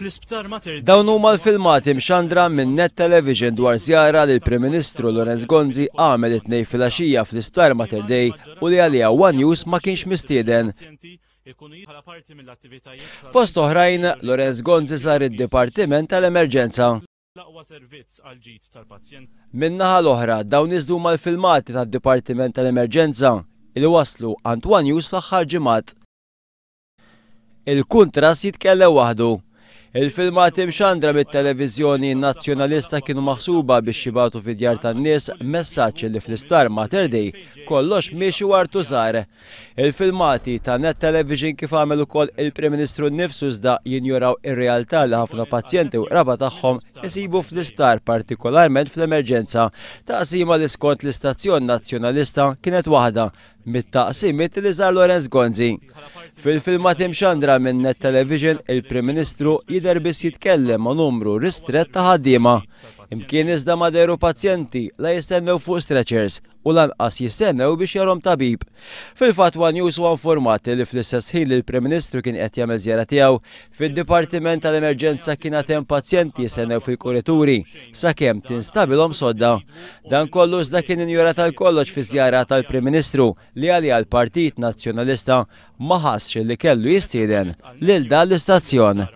fl-isptar mater. Dawn huma l-filmati mxandra minn Net Television dwar zjara li l-Prim Ministru Lorenz Gonzi għamel it-nej fil-axija fl-isptar mater Day u li għalija One News ma kienx mistieden. Fost oħrajn, Lorenz Gonzi sar id-Dipartiment tal-Emerġenza. Minnaħa l-oħra, dawn iżdu mal-filmati tad-Dipartiment tal-Emerġenza il-waslu One News fl-axħar ġimat. Il-kuntras jitkellem waħdu Il-filmati mxandra mit televizjoni nazjonalista kienu maħsuba biex xibatu fid-djar tan-nies messaċ li fl-istar ma terdej kollox miexi wartu zar. Il-filmati ta' net television kif għamel ukoll il-Prim Ministru nnifsu iżda jinjuraw ir-realtà li ħafna pazjenti u raba tagħhom isibu fl-isptar partikolarment fl-emerġenza. Taqsima li skont l-istazzjon nazzjonalista kienet waħda mit-taqsimiet li żar Lorenz Gonzi. Fil-filma Timxandra minn Net Television, il-Prim Ministru jidher biss jitkellem ma' numru ristret ta' ħaddiema. Imkien iżda maderu pazjenti la jistennew fuq stretchers u lanqas jistennew biex jarom tabib. Fil-fatwa news u informat li fl-istess ħin li l-Prim Ministru kien qed jagħmel żjara tiegħu fid-Dipartiment tal-Emerġenza kien hemm pazjenti jistennew fil-kurituri sakemm tinstabilhom sodda. Dan kollu iżda kien injura tal-kollox fi żjara tal-Prim Ministru li għalija l-Partit Nazzjonalista ma ħassx li kellu jistieden lil dan l-istazzjon.